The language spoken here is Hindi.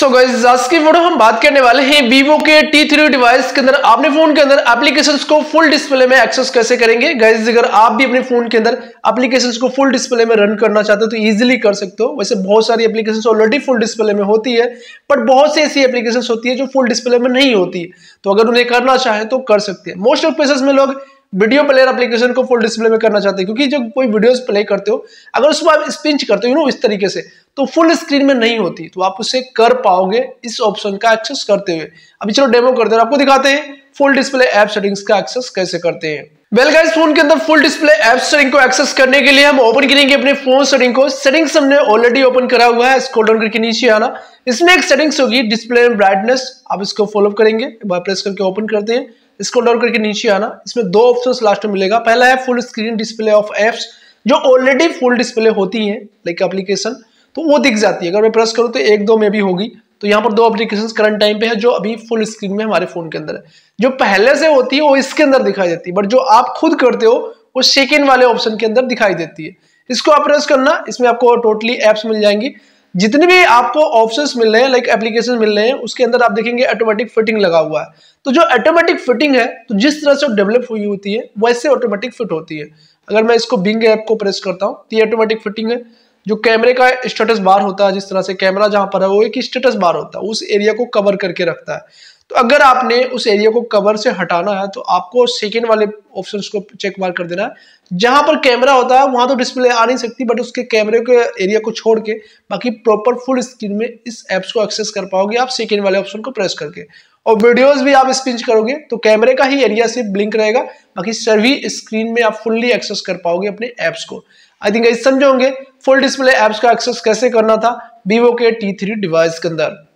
सो so गाइज आज की वीडियो हम बात करने वाले हैं वीवो के टी थ्री डिवाइस के अंदर अपने फोन के अंदर एप्लीकेशन को फुल डिस्प्ले में एक्सेस कैसे करेंगे गाइज अगर आप भी अपने फोन के अंदर एप्लीकेशन को फुल डिस्प्ले में रन करना चाहते हो तो इजिली कर सकते हो वैसे बहुत सारी एप्लीकेशन ऑलरेडी फुल डिस्प्ले में होती है बट बहुत सी ऐसी एप्लीकेशन होती है जो फुल डिस्प्ले में नहीं होती तो अगर उन्हें करना चाहे तो कर सकते हैं मोस्ट ऑफ प्लेस में लोग वीडियो प्लेयर एप्लीकेशन को फुल डिस्प्ले में करना चाहते हैं क्योंकि जब कोई वीडियोस प्ले करते हो अगर उसमें आप स्पिंच करते हो यू नो इस तरीके से तो फुल स्क्रीन में नहीं होती तो आप उसे कर पाओगे इस ऑप्शन का एक्सेस करते हुए अभी चलो डेमो करते हैं आपको दिखाते हैं फुल डिस्प्ले ऐप सेटिंग्स का एक्सेस कैसे करते हैं वेल गाइस फोन के अंदर फुल डिस्प्ले ऐप सेटिंग को एक्सेस करने के लिए हम ओपन करेंगे अपने फोन सेटिंग को सेटिंग्स हमने ऑलरेडी ओपन करा हुआ है स्क्रॉल डाउन करके नीचे आना इसमें एक सेटिंग्स होगी डिस्प्ले एंड ब्राइटनेस आप इसको फॉलो करेंगे एक प्रेस करके ओपन करते हैं स्क्रॉल डाउन करके नीचे आना इसमें दो ऑप्शन लास्ट में मिलेगा पहला है full screen display of apps जो ऑलरेडी फुल डिस्प्ले होती है लाइक एप्लीकेशन तो वो दिख जाती है अगर मैं प्रेस करूँ तो एक दो में भी होगी तो यहाँ पर दो अप्लीकेशन करंट टाइम पे है जो अभी फुल स्क्रीन में हमारे फ़ोन के अंदर है जो पहले से होती है वो इसके अंदर दिखाई देती है बट जो आप खुद करते हो वो सेकेंड वाले ऑप्शन के अंदर दिखाई देती है इसको आप प्रेस करना इसमें आपको टोटली एप्स मिल जाएंगी जितने भी आपको ऑप्शंस मिल रहे हैं लाइक एप्लीकेशन मिल रहे हैं उसके अंदर आप देखेंगे ऑटोमेटिक फिटिंग लगा हुआ है तो जो ऑटोमेटिक फिटिंग है तो जिस तरह से डेवलप हुई होती है वैसे ऑटोमेटिक फिट होती है अगर मैं इसको बिंग ऐप को प्रेस करता हूँ तो ये ऑटोमेटिक फिटिंग है जो कैमरे का स्टेटस बार होता है जिस तरह से कैमरा जहां पर है वो एक स्टेटस बार होता है उस एरिया को कवर करके रखता है तो अगर आपने उस एरिया को कवर से हटाना है तो आपको सेकेंड वाले ऑप्शन को चेक मार कर देना है जहां पर कैमरा होता है वहां तो डिस्प्ले आ नहीं सकती बट उसके कैमरे के एरिया को छोड़ के बाकी प्रॉपर फुल स्क्रीन में इस एप्स को एक्सेस कर पाओगे आप सेकेंड वाले ऑप्शन को प्रेस करके और वीडियोस भी आप स्पिंच करोगे तो कैमरे का ही एरिया सिर्फ ब्लिंक रहेगा बाकी सभी स्क्रीन में आप फुल्ली एक्सेस कर पाओगे अपने ऐप्स को आई थिंक समझोगे फुल डिस्प्ले एप्स का एक्सेस कैसे करना था वीवो के टी थ्री डिवाइस के अंदर